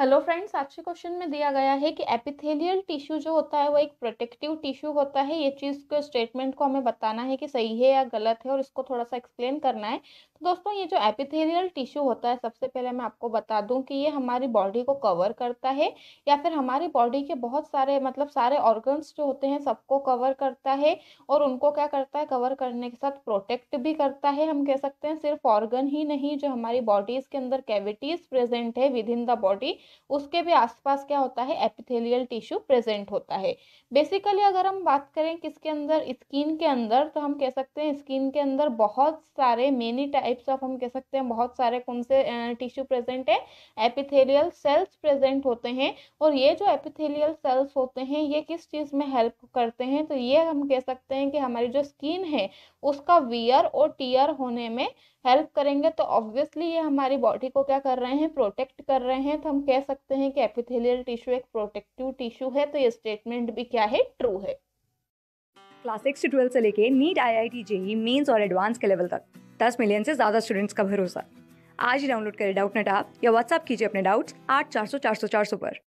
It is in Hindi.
हेलो फ्रेंड्स के क्वेश्चन में दिया गया है कि एपिथेलियल टिश्यू जो होता है वो एक प्रोटेक्टिव टिश्यू होता है ये चीज़ के स्टेटमेंट को हमें बताना है कि सही है या गलत है और इसको थोड़ा सा एक्सप्लेन करना है तो दोस्तों ये जो एपिथेलियल टिश्यू होता है सबसे पहले मैं आपको बता दूं कि ये हमारी बॉडी को कवर करता है या फिर हमारी बॉडी के बहुत सारे मतलब सारे ऑर्गन्स जो होते हैं सबको कवर करता है और उनको क्या करता है कवर करने के साथ प्रोटेक्ट भी करता है हम कह सकते हैं सिर्फ ऑर्गन ही नहीं जो हमारी बॉडीज़ के अंदर कैविटीज़ प्रेजेंट है विद इन द बॉडी उसके भी आसपास क्या होता है एपिथेलियल टिश्यू प्रेजेंट होता है बेसिकली अगर हम बात करें किसके अंदर स्किन के अंदर तो हम कह सकते हैं स्किन के अंदर बहुत सारे मेनी टाइप्स ऑफ हम कह सकते हैं बहुत सारे कौन से टिश्यू प्रेजेंट है एपिथेलियल सेल्स प्रेजेंट होते हैं और ये जो एपिथेलियल सेल्स होते हैं ये किस चीज़ में हेल्प करते हैं तो ये हम कह सकते हैं कि हमारी जो स्किन है उसका वियर और टीयर होने में हेल्प करेंगे तो ऑब्वियसली ये हमारी बॉडी को क्या कर रहे हैं प्रोटेक्ट कर रहे हैं तो हम कह कह सकते हैं कि एपिथेलियल टिश्यू एक प्रोटेक्टिव टिश्यू है तो ये स्टेटमेंट भी क्या है ट्रू है क्लास सिक्स से ट्वेल्थ से लेके NEET I I T JEE mains और एडवांस के लेवल तक दस मिलियन से ज़्यादा स्टूडेंट्स का भरोसा आज ही डाउनलोड करें डाउट नेट आप या व्हाट्सअप कीजिए अपने डाउट्स आठ चार सौ चार सौ चार सौ पर